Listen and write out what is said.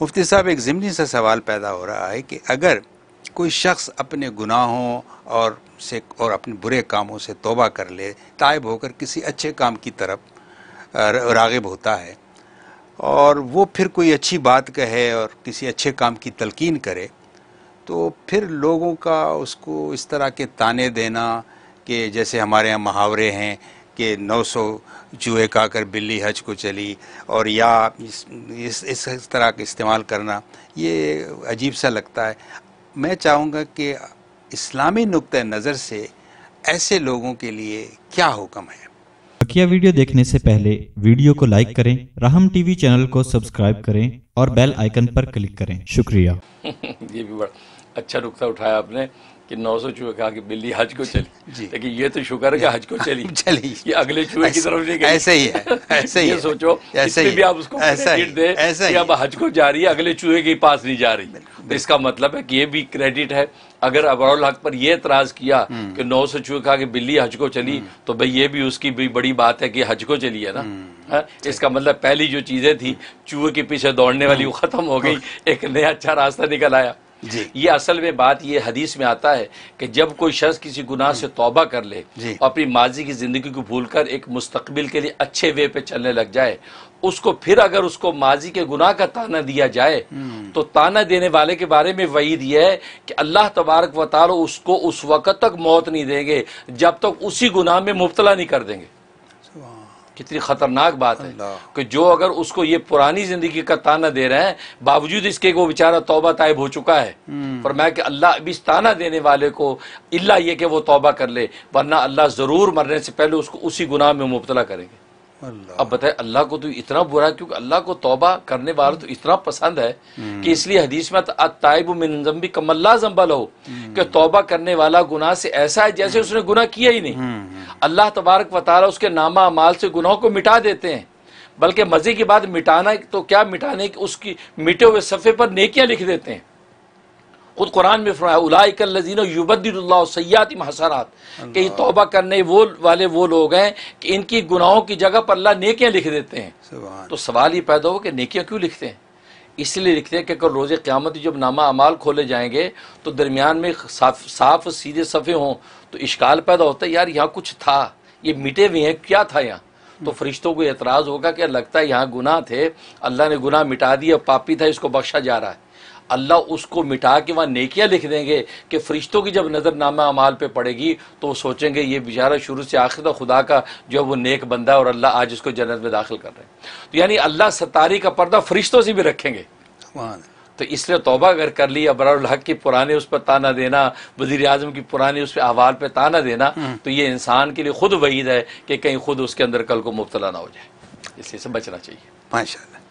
मुफ्ती साहब एक ज़मनी सा सवाल पैदा हो रहा है कि अगर कोई शख्स अपने गुनाहों और से और अपने बुरे कामों से तोबा कर ले तायब होकर किसी अच्छे काम की तरफ रागब होता है और वो फिर कोई अच्छी बात कहे और किसी अच्छे काम की तलकीन करे तो फिर लोगों का उसको इस तरह के ताने देना कि जैसे हमारे यहाँ मुहावरे हैं कि 900 जुए कर बिल्ली हज को चली और या इस इस, इस तरह का इस्तेमाल करना ये अजीब सा लगता है मैं चाहूँगा कि इस्लामी नुक़ नज़र से ऐसे लोगों के लिए क्या हुक्म है बकिया वीडियो देखने से पहले वीडियो को लाइक करें रहम टीवी चैनल को सब्सक्राइब करें और बेल आइकन पर क्लिक करें शुक्रिया ये भी बड़ा अच्छा नुकता उठाया आपने कि नौ सौ चूहे कहा कि बिल्ली हज को चली लेकिन ये तो शुक्र है कि हज को चली चली ये अगले चूहे की तरफ नहीं गई ऐसे ही है ऐसे ही सोचो ऐसे ही भी आप उसको ऐसा ही दे ऐसा ही अब हज को जा रही है अगले चूहे के पास नहीं जा रही तो इसका मतलब है कि ये भी क्रेडिट है अगर अबरौल हक पर यह एतराज किया हम्म। कि नौ सौ चूहे कहा कि बिल्ली हज को चली हम्म। तो भाई ये भी उसकी भी बड़ी बात है कि हज को चली है ना है? हम्म। हाँ, इसका मतलब पहली जो चीज़ें थी चूहे के पीछे दौड़ने वाली वो ख़त्म हो गई एक नया अच्छा रास्ता निकल आया ये असल में बात ये हदीस में आता है कि जब कोई शख्स किसी गुनाह से तौबा कर ले और अपनी माजी की ज़िंदगी को भूल कर एक मुस्तबिल के लिए अच्छे वे पे चलने लग जाए उसको फिर अगर उसको माजी के गुनाह का ताना दिया जाए हम्म। तो ताना देने वाले के बारे में वहीद यह है कि अल्लाह तबारक वाल उसको उस वक़्त तक मौत नहीं देंगे जब तक उसी गुनाह में मुबतला नहीं कर देंगे कितनी ख़तरनाक बात है कि जो अगर उसको ये पुरानी ज़िंदगी का ताना दे रहे हैं बावजूद इसके वो बेचारा तोबा तायब हो चुका है हम्म। पर मैं कि अल्लाह अभी इस ताना देने वाले को अल्लाह ये कि वो तोबा कर ले वरना अल्लाह ज़रूर मरने से पहले उसको उसी गुनाह में मुबतला करेंगे अब बताए अल्लाह को तो इतना बुरा क्योंकि अल्लाह को तोबा करने वाला तो इतना पसंद है हम्म। कि इसलिए हदीस में ताइब मिनजम्बी कमल्ला जम्बल हो हम्म। कि तोबा करने वाला गुनाह से ऐसा है जैसे उसने गुनाह किया ही नहीं हम्म, अल्लाह तबारक वाली उसके नामा अमाल से गुनाहों को मिटा देते हैं बल्कि मज़े की बात मिटाना तो क्या मिटाने की उसकी मिटे हुए सफ़े पर नेकियाँ लिख देते हैं खुद कुरान में फरमाया उलाइकल्लिन युबद्दिल्ला सयात महसरात ये तौबा करने वो वाले वो लोग हैं कि इनकी गुनाहों की जगह पर अल्लाह नेकियाँ लिख देते हैं तो सवाल ये पैदा हो कि नेकियाँ क्यों लिखते हैं इसलिए लिखते हैं कि अगर रोज़ क़्यामत जब नामा अमाल खोले जाएंगे तो दरमियान में साफ साफ सीधे सफ़े हों तो इश्काल पैदा होता है यार यहाँ कुछ था ये मिटे हुए हैं क्या था यहाँ तो फरिश्तों को एतराज़ होगा कि लगता है यहाँ गुनाह थे अल्लाह ने गुनाह मिटा दिया पापी था इसको बख्शा जा रहा है अल्लाह उसको मिटा के वहाँ नेकियाँ लिख देंगे कि फ़रिश्तों की जब नज़रनामा अमाल पर पड़ेगी तो वो सोचेंगे ये बेचारा शुरू से आखिर तक खुदा का जो है वो नेक बंदा है और अल्लाह आज उसको जन्नत में दाखिल कर रहे हैं तो यानी अल्लाह सतारी का पर्दा फरिश्तों से भी रखेंगे तो इसलिए तोबा अगर कर ली अबरारक की पुराने उस पर ताना देना वजीर अजम की पुराने उस पर अहवाल पर ताना देना हम्म। तो ये इंसान के लिए खुद वहीद है कि कहीं खुद उसके अंदर कल को मुबतला ना हो जाए इसलिए से बचना चाहिए माशा